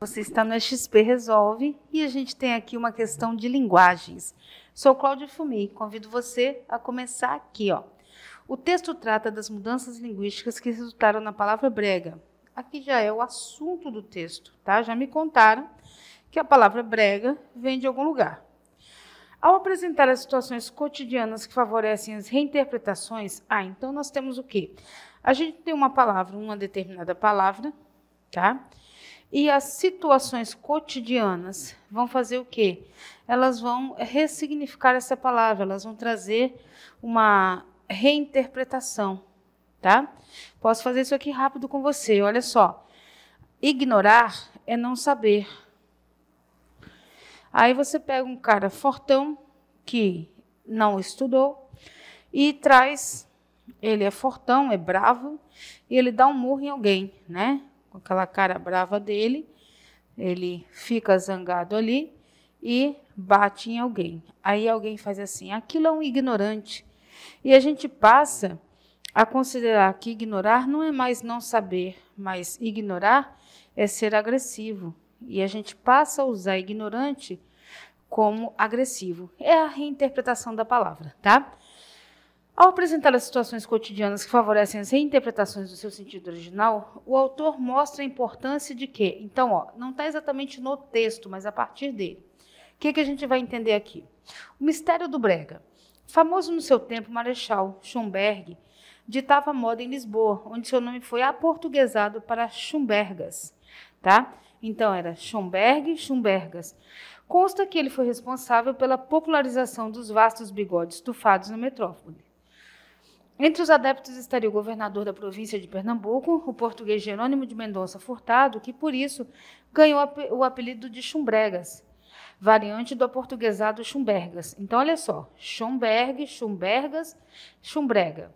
Você está no XP Resolve e a gente tem aqui uma questão de linguagens. Sou Cláudia Fumi, convido você a começar aqui. Ó. O texto trata das mudanças linguísticas que resultaram na palavra brega. Aqui já é o assunto do texto, tá? Já me contaram que a palavra brega vem de algum lugar. Ao apresentar as situações cotidianas que favorecem as reinterpretações, ah, então nós temos o quê? A gente tem uma palavra, uma determinada palavra, tá? E as situações cotidianas vão fazer o quê? Elas vão ressignificar essa palavra, elas vão trazer uma reinterpretação, tá? Posso fazer isso aqui rápido com você, olha só. Ignorar é não saber. Aí você pega um cara fortão que não estudou e traz. Ele é fortão, é bravo e ele dá um murro em alguém, né? com aquela cara brava dele, ele fica zangado ali e bate em alguém. Aí alguém faz assim: aquilo é um ignorante. E a gente passa a considerar que ignorar não é mais não saber, mas ignorar é ser agressivo. E a gente passa a usar ignorante como agressivo. É a reinterpretação da palavra, tá? Ao apresentar as situações cotidianas que favorecem as reinterpretações do seu sentido original, o autor mostra a importância de que, então, ó, não está exatamente no texto, mas a partir dele. O que, que a gente vai entender aqui? O mistério do Brega. Famoso no seu tempo, Marechal Schumberg ditava moda em Lisboa, onde seu nome foi aportuguesado para Schumbergas, tá? Então era Schumberg, Schumbergas. Consta que ele foi responsável pela popularização dos vastos bigodes estufados na metrópole. Entre os adeptos estaria o governador da província de Pernambuco, o português Jerônimo de Mendonça Furtado, que por isso ganhou o apelido de Chumbregas, variante do aportuguesado Chumbergas. Então, olha só, Chumberg, Chumbergas, Chumbrega.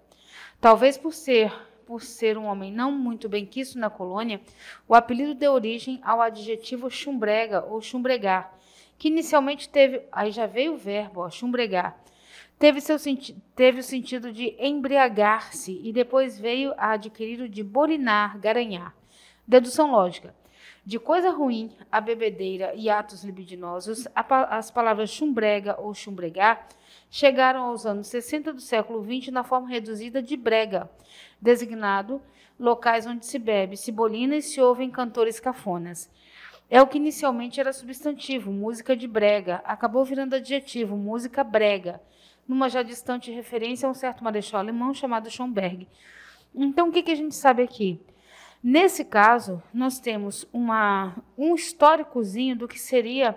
Talvez por ser por ser um homem não muito bem quisto na colônia, o apelido deu origem ao adjetivo chumbrega ou chumbregar, que inicialmente teve, aí já veio o verbo, ó, chumbregar, Teve, seu, teve o sentido de embriagar-se e depois veio a adquirir o de bolinar, garanhar. Dedução lógica. De coisa ruim, a bebedeira e atos libidinosos, as palavras chumbrega ou chumbregar chegaram aos anos 60 do século XX na forma reduzida de brega, designado locais onde se bebe, se bolina e se ouvem cantores cafonas. É o que inicialmente era substantivo, música de brega, acabou virando adjetivo, música brega, numa já distante referência a um certo marechal alemão chamado Schomberg. Então, o que, que a gente sabe aqui? Nesse caso, nós temos uma, um históricozinho do que seria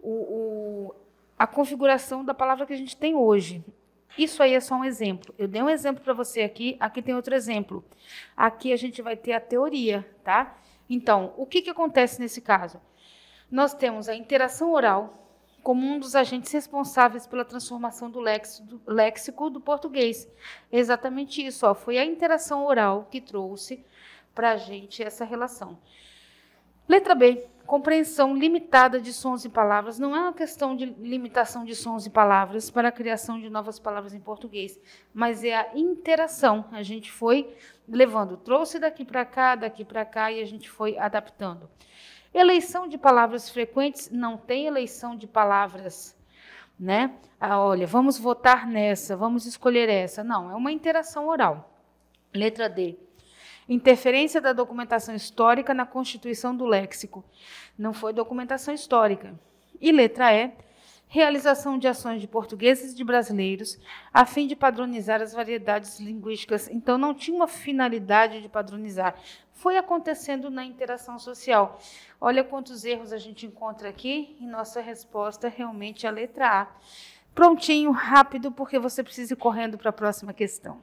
o, o, a configuração da palavra que a gente tem hoje. Isso aí é só um exemplo. Eu dei um exemplo para você aqui, aqui tem outro exemplo. Aqui a gente vai ter a teoria, tá? Então, o que, que acontece nesse caso? Nós temos a interação oral, como um dos agentes responsáveis pela transformação do, léxico do português. exatamente isso, ó, foi a interação oral que trouxe para a gente essa relação. Letra B. Compreensão limitada de sons e palavras. Não é uma questão de limitação de sons e palavras para a criação de novas palavras em português, mas é a interação. A gente foi levando, trouxe daqui para cá, daqui para cá e a gente foi adaptando. Eleição de palavras frequentes não tem eleição de palavras, né? Ah, olha, vamos votar nessa, vamos escolher essa. Não, é uma interação oral. Letra D. Interferência da documentação histórica na constituição do léxico. Não foi documentação histórica. E letra E realização de ações de portugueses e de brasileiros, a fim de padronizar as variedades linguísticas. Então, não tinha uma finalidade de padronizar. Foi acontecendo na interação social. Olha quantos erros a gente encontra aqui, e nossa resposta é realmente é a letra A. Prontinho, rápido, porque você precisa ir correndo para a próxima questão.